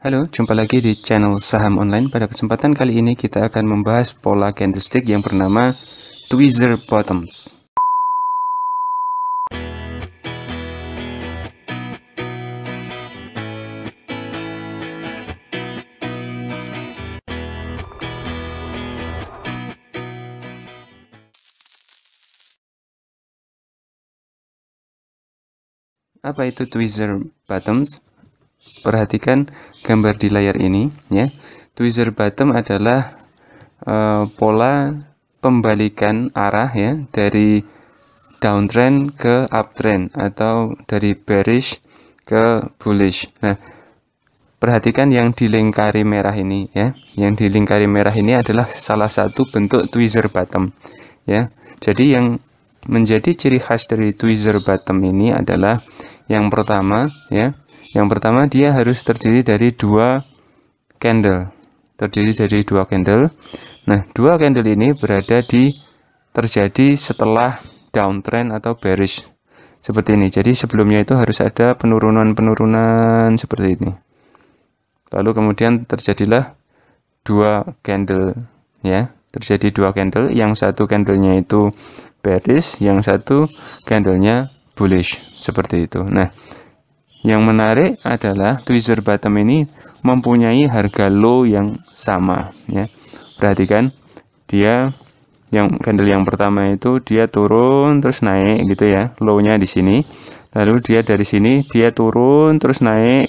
Halo, jumpa lagi di channel Saham Online. Pada kesempatan kali ini kita akan membahas pola candlestick yang bernama tweezer bottoms. Apa itu tweezer bottoms? perhatikan gambar di layar ini ya tweezer bottom adalah uh, pola pembalikan arah ya dari downtrend ke uptrend atau dari bearish ke bullish nah perhatikan yang dilingkari merah ini ya yang dilingkari merah ini adalah salah satu bentuk tweezer bottom ya jadi yang menjadi ciri khas dari tweezer bottom ini adalah yang pertama ya yang pertama dia harus terdiri dari dua candle terdiri dari dua candle nah dua candle ini berada di terjadi setelah downtrend atau bearish seperti ini jadi sebelumnya itu harus ada penurunan-penurunan seperti ini lalu kemudian terjadilah dua candle ya terjadi dua candle yang satu candlenya itu bearish yang satu candlenya bullish seperti itu. Nah, yang menarik adalah tweezer bottom ini mempunyai harga low yang sama ya. Perhatikan dia yang candle yang pertama itu dia turun terus naik gitu ya. Low-nya di sini. Lalu dia dari sini dia turun terus naik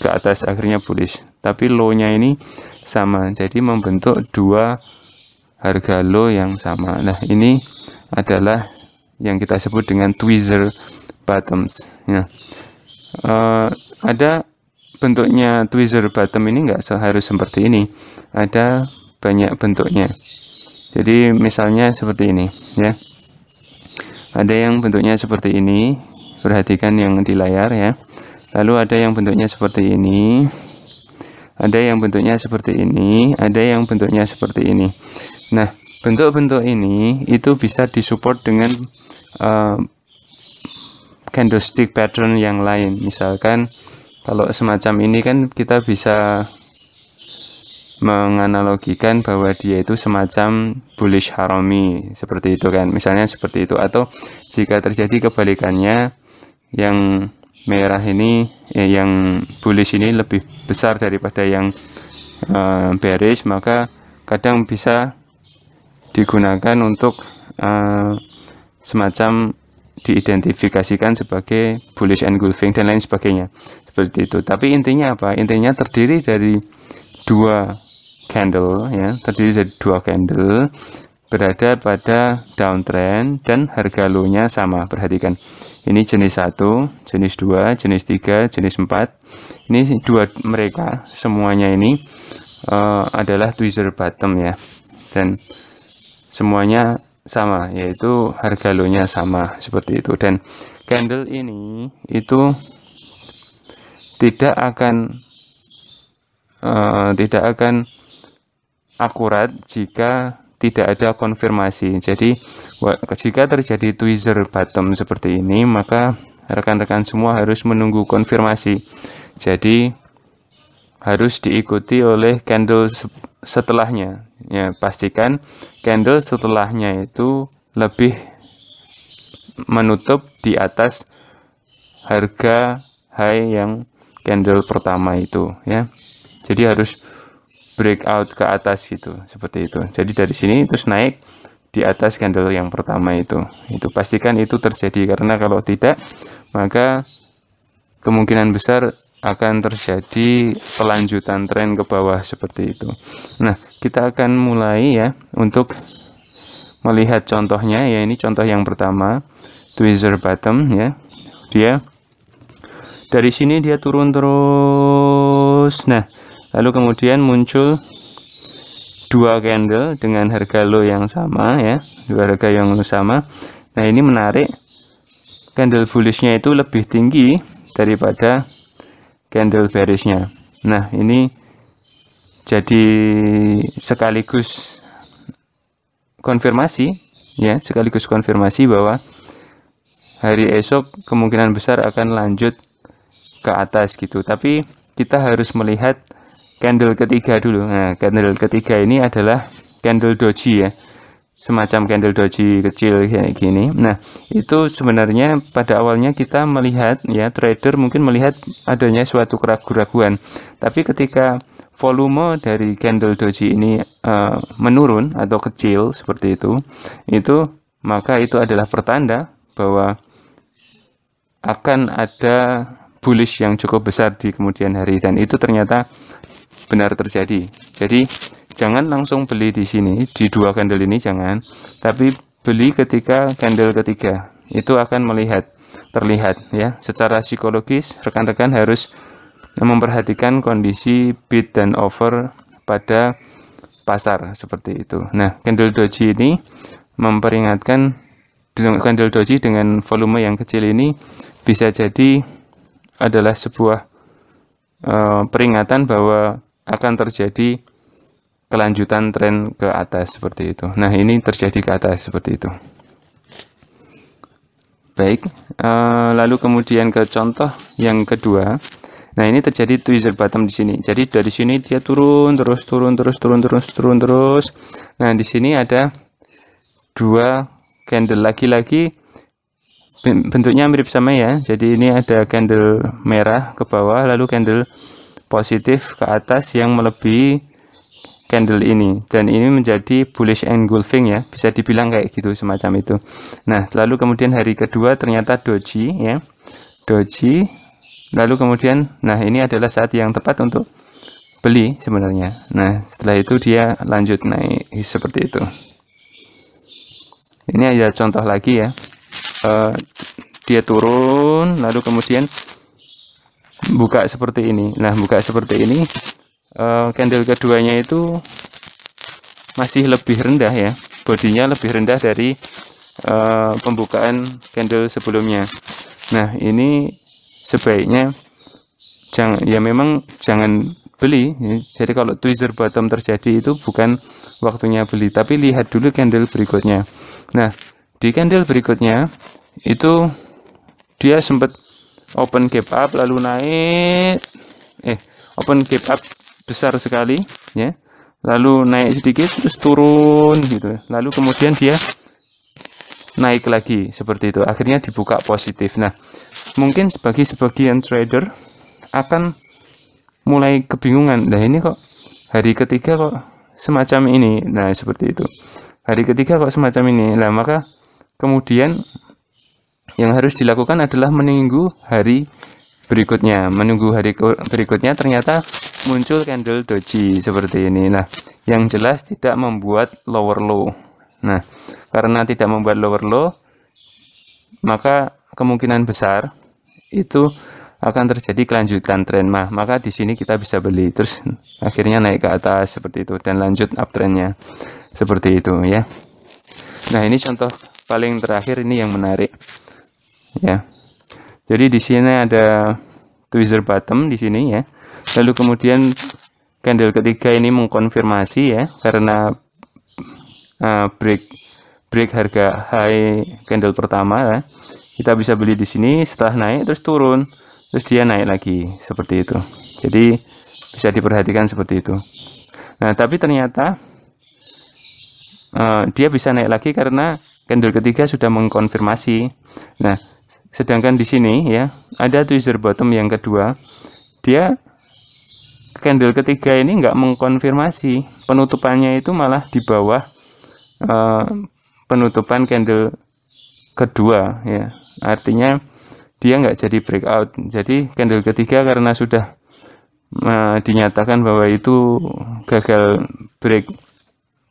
ke atas akhirnya bullish. Tapi low-nya ini sama. Jadi membentuk dua harga low yang sama. Nah, ini adalah yang kita sebut dengan tweezer bottoms ya. uh, ada bentuknya tweezer bottom ini nggak seharus seperti ini ada banyak bentuknya jadi misalnya seperti ini ya ada yang bentuknya seperti ini perhatikan yang di layar ya lalu ada yang bentuknya seperti ini ada yang bentuknya seperti ini ada yang bentuknya seperti ini nah bentuk-bentuk ini itu bisa disupport dengan uh, candlestick pattern yang lain misalkan kalau semacam ini kan kita bisa menganalogikan bahwa dia itu semacam bullish harami seperti itu kan misalnya seperti itu atau jika terjadi kebalikannya yang merah ini eh, yang bullish ini lebih besar daripada yang eh, bearish maka kadang bisa digunakan untuk eh, semacam diidentifikasikan sebagai bullish engulfing dan lain sebagainya seperti itu tapi intinya apa intinya terdiri dari dua candle ya terdiri dari dua candle berada pada downtrend dan harga low sama perhatikan ini jenis satu, jenis dua, jenis tiga, jenis empat. ini dua mereka semuanya ini uh, adalah tweezer bottom ya dan semuanya sama yaitu harga lonya sama seperti itu dan candle ini itu tidak akan uh, tidak akan akurat jika tidak ada konfirmasi jadi jika terjadi tweezer bottom seperti ini maka rekan-rekan semua harus menunggu konfirmasi jadi harus diikuti oleh candle setelahnya. Ya, pastikan candle setelahnya itu lebih menutup di atas harga high yang candle pertama itu ya. Jadi harus breakout ke atas gitu, seperti itu. Jadi dari sini terus naik di atas candle yang pertama itu. Itu pastikan itu terjadi karena kalau tidak maka kemungkinan besar akan terjadi kelanjutan tren ke bawah seperti itu. Nah, kita akan mulai ya untuk melihat contohnya ya ini contoh yang pertama tweezer bottom ya. Dia dari sini dia turun terus. Nah, lalu kemudian muncul dua candle dengan harga low yang sama ya, dua harga yang sama. Nah, ini menarik. Candle bullishnya itu lebih tinggi daripada candle bearishnya nah ini jadi sekaligus konfirmasi ya sekaligus konfirmasi bahwa hari esok kemungkinan besar akan lanjut ke atas gitu tapi kita harus melihat candle ketiga dulu nah candle ketiga ini adalah candle doji ya semacam candle doji kecil kayak gini. Nah, itu sebenarnya pada awalnya kita melihat ya trader mungkin melihat adanya suatu keraguan-keraguan. Tapi ketika volume dari candle doji ini uh, menurun atau kecil seperti itu, itu maka itu adalah pertanda bahwa akan ada bullish yang cukup besar di kemudian hari dan itu ternyata benar terjadi. Jadi jangan langsung beli di sini di dua candle ini jangan tapi beli ketika candle ketiga itu akan melihat terlihat ya secara psikologis rekan-rekan harus memperhatikan kondisi bid dan over pada pasar seperti itu nah candle doji ini memperingatkan candle doji dengan volume yang kecil ini bisa jadi adalah sebuah uh, peringatan bahwa akan terjadi kelanjutan tren ke atas seperti itu. Nah, ini terjadi ke atas seperti itu. Baik, e, lalu kemudian ke contoh yang kedua. Nah, ini terjadi tweezer bottom di sini. Jadi dari sini dia turun terus turun terus turun terus turun terus. Nah, di sini ada dua candle lagi-lagi bentuknya mirip sama ya. Jadi ini ada candle merah ke bawah lalu candle positif ke atas yang melebihi candle ini dan ini menjadi bullish engulfing ya bisa dibilang kayak gitu semacam itu nah lalu kemudian hari kedua ternyata doji ya doji lalu kemudian nah ini adalah saat yang tepat untuk beli sebenarnya nah setelah itu dia lanjut naik seperti itu ini aja contoh lagi ya uh, dia turun lalu kemudian buka seperti ini nah buka seperti ini Eh, candle keduanya itu masih lebih rendah ya bodinya lebih rendah dari eh, pembukaan candle sebelumnya nah ini sebaiknya jangan ya memang jangan beli jadi kalau tweezer bottom terjadi itu bukan waktunya beli tapi lihat dulu candle berikutnya nah di candle berikutnya itu dia sempat open gap up lalu naik eh open gap up besar sekali ya lalu naik sedikit terus turun gitu lalu kemudian dia naik lagi seperti itu akhirnya dibuka positif nah mungkin sebagai sebagian trader akan mulai kebingungan nah ini kok hari ketiga kok semacam ini nah seperti itu hari ketiga kok semacam ini nah maka kemudian yang harus dilakukan adalah menunggu hari berikutnya. Menunggu hari berikutnya ternyata muncul candle doji seperti ini. Nah, yang jelas tidak membuat lower low. Nah, karena tidak membuat lower low, maka kemungkinan besar itu akan terjadi kelanjutan tren. mah maka di sini kita bisa beli terus akhirnya naik ke atas seperti itu dan lanjut uptrendnya seperti itu ya. Nah, ini contoh paling terakhir ini yang menarik. Ya. Jadi di sini ada tweezer bottom di sini ya. Lalu kemudian candle ketiga ini mengkonfirmasi ya karena uh, break break harga high candle pertama ya. Kita bisa beli di sini setelah naik terus turun, terus dia naik lagi seperti itu. Jadi bisa diperhatikan seperti itu. Nah, tapi ternyata uh, dia bisa naik lagi karena candle ketiga sudah mengkonfirmasi. Nah, sedangkan di sini ya, ada tweezer bottom yang kedua. Dia candle ketiga ini nggak mengkonfirmasi. Penutupannya itu malah di bawah uh, penutupan candle kedua ya. Artinya dia nggak jadi breakout. Jadi candle ketiga karena sudah uh, dinyatakan bahwa itu gagal break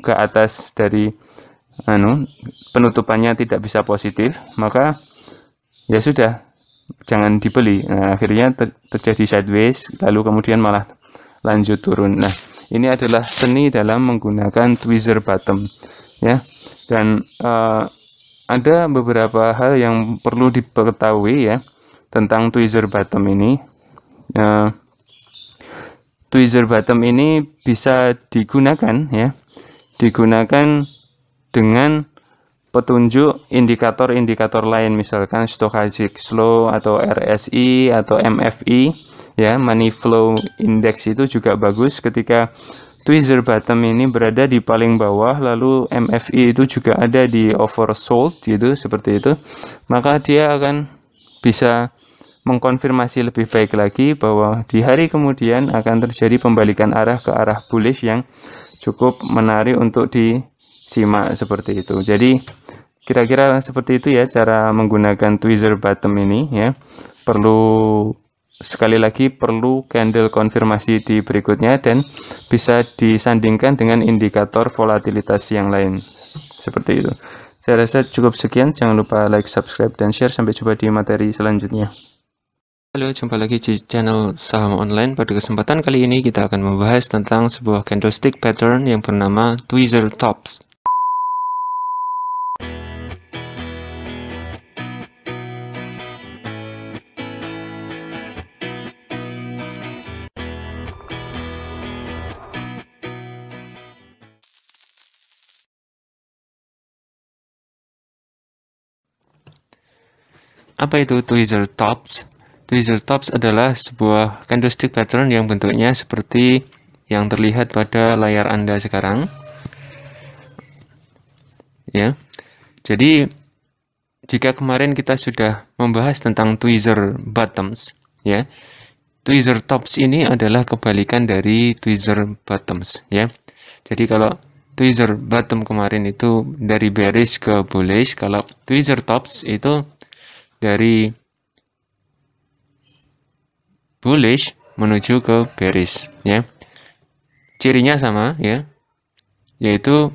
ke atas dari anu penutupannya tidak bisa positif maka ya sudah jangan dibeli nah, akhirnya ter terjadi sideways lalu kemudian malah lanjut turun nah ini adalah seni dalam menggunakan tweezer bottom ya dan uh, ada beberapa hal yang perlu diketahui ya tentang tweezer bottom ini uh, tweezer bottom ini bisa digunakan ya digunakan dengan petunjuk indikator-indikator lain misalkan stochastic slow atau RSI atau MFI ya money flow index itu juga bagus ketika tweezer bottom ini berada di paling bawah lalu MFI itu juga ada di oversold gitu seperti itu maka dia akan bisa mengkonfirmasi lebih baik lagi bahwa di hari kemudian akan terjadi pembalikan arah ke arah bullish yang cukup menarik untuk di simak seperti itu. Jadi kira-kira seperti itu ya cara menggunakan tweezer bottom ini ya. Perlu sekali lagi perlu candle konfirmasi di berikutnya dan bisa disandingkan dengan indikator volatilitas yang lain. Seperti itu. Saya rasa cukup sekian. Jangan lupa like, subscribe, dan share. Sampai jumpa di materi selanjutnya. Halo, jumpa lagi di channel Saham Online. Pada kesempatan kali ini kita akan membahas tentang sebuah candlestick pattern yang bernama Tweezer Tops. Apa itu tweezer tops? Tweezer tops adalah sebuah candlestick pattern yang bentuknya seperti yang terlihat pada layar Anda sekarang. Ya. Jadi jika kemarin kita sudah membahas tentang tweezer bottoms, ya. Tweezer tops ini adalah kebalikan dari tweezer bottoms, ya. Jadi kalau tweezer bottom kemarin itu dari bearish ke bullish, kalau tweezer tops itu dari bullish menuju ke bearish ya. Cirinya sama ya, yaitu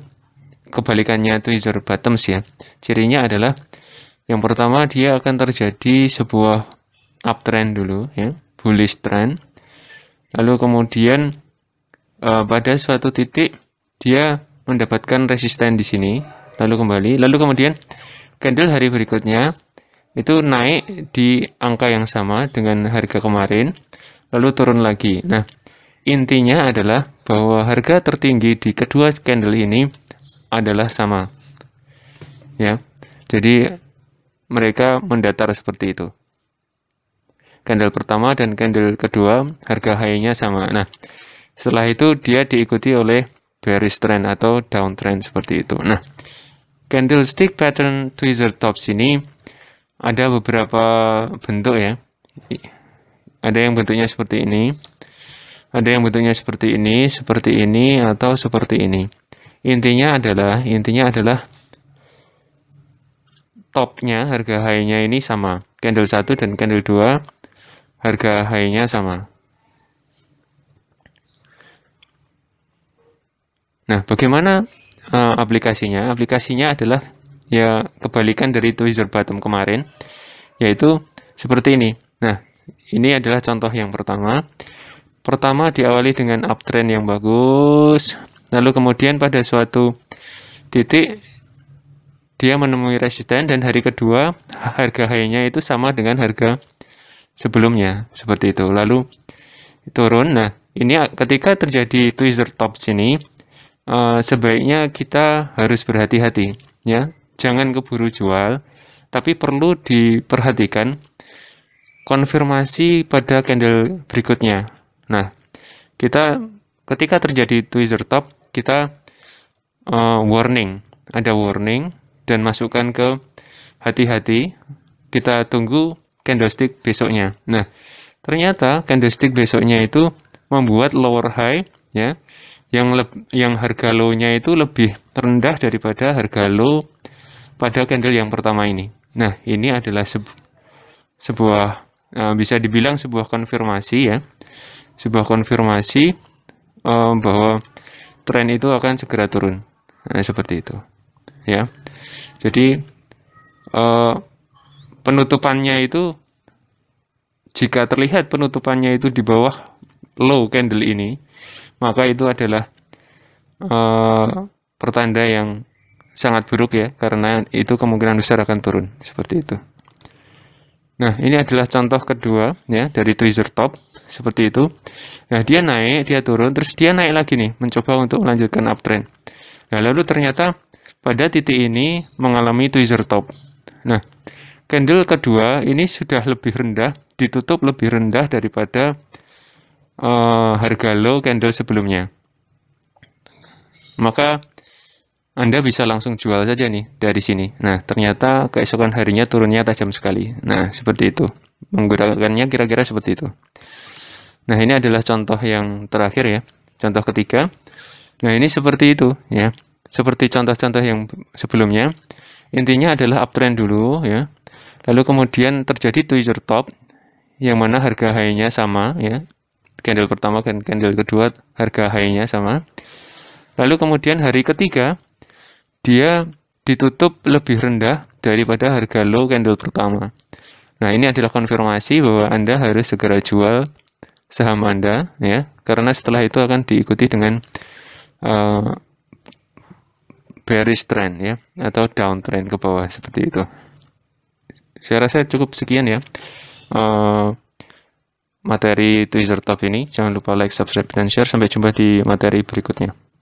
kebalikannya tweezer bottoms ya. Cirinya adalah yang pertama dia akan terjadi sebuah uptrend dulu ya, bullish trend. Lalu kemudian uh, pada suatu titik dia mendapatkan resisten di sini, lalu kembali, lalu kemudian candle hari berikutnya itu naik di angka yang sama dengan harga kemarin, lalu turun lagi. Nah, intinya adalah bahwa harga tertinggi di kedua candle ini adalah sama. Ya. Jadi mereka mendatar seperti itu. Candle pertama dan candle kedua harga high-nya sama. Nah, setelah itu dia diikuti oleh bearish trend atau downtrend seperti itu. Nah, candlestick pattern tweezer tops ini ada beberapa bentuk ya. Ada yang bentuknya seperti ini, ada yang bentuknya seperti ini, seperti ini, atau seperti ini. Intinya adalah, intinya adalah topnya, harga high-nya ini sama. Candle 1 dan candle 2, harga high-nya sama. Nah, bagaimana uh, aplikasinya? Aplikasinya adalah ya kebalikan dari tweezer bottom kemarin yaitu seperti ini nah ini adalah contoh yang pertama pertama diawali dengan uptrend yang bagus lalu kemudian pada suatu titik dia menemui resisten dan hari kedua harga high-nya itu sama dengan harga sebelumnya seperti itu lalu turun nah ini ketika terjadi tweezer top sini eh, sebaiknya kita harus berhati-hati ya jangan keburu jual, tapi perlu diperhatikan konfirmasi pada candle berikutnya. Nah, kita ketika terjadi tweezer top, kita uh, warning, ada warning dan masukkan ke hati-hati. Kita tunggu candlestick besoknya. Nah, ternyata candlestick besoknya itu membuat lower high ya yang yang harga low-nya itu lebih rendah daripada harga low pada candle yang pertama ini. Nah, ini adalah sebu sebuah uh, bisa dibilang sebuah konfirmasi ya. Sebuah konfirmasi uh, bahwa tren itu akan segera turun. Nah, seperti itu. Ya. Jadi uh, penutupannya itu jika terlihat penutupannya itu di bawah low candle ini, maka itu adalah uh, pertanda yang sangat buruk ya, karena itu kemungkinan besar akan turun, seperti itu. Nah, ini adalah contoh kedua ya dari tweezer top seperti itu. Nah, dia naik, dia turun, terus dia naik lagi nih, mencoba untuk melanjutkan uptrend. Nah, lalu ternyata pada titik ini mengalami tweezer top. Nah, candle kedua ini sudah lebih rendah, ditutup lebih rendah daripada uh, harga low candle sebelumnya. Maka anda bisa langsung jual saja nih dari sini. Nah, ternyata keesokan harinya turunnya tajam sekali. Nah, seperti itu. Menggunakannya kira-kira seperti itu. Nah, ini adalah contoh yang terakhir ya. Contoh ketiga. Nah, ini seperti itu ya. Seperti contoh-contoh yang sebelumnya. Intinya adalah uptrend dulu ya. Lalu kemudian terjadi tweezer top yang mana harga high-nya sama ya. Candle pertama dan candle kedua harga high-nya sama. Lalu kemudian hari ketiga dia ditutup lebih rendah daripada harga low candle pertama. Nah, ini adalah konfirmasi bahwa Anda harus segera jual saham Anda ya, karena setelah itu akan diikuti dengan uh, bearish trend ya atau downtrend ke bawah seperti itu. Saya rasa cukup sekian ya. Uh, materi teaser top ini. Jangan lupa like, subscribe, dan share. Sampai jumpa di materi berikutnya.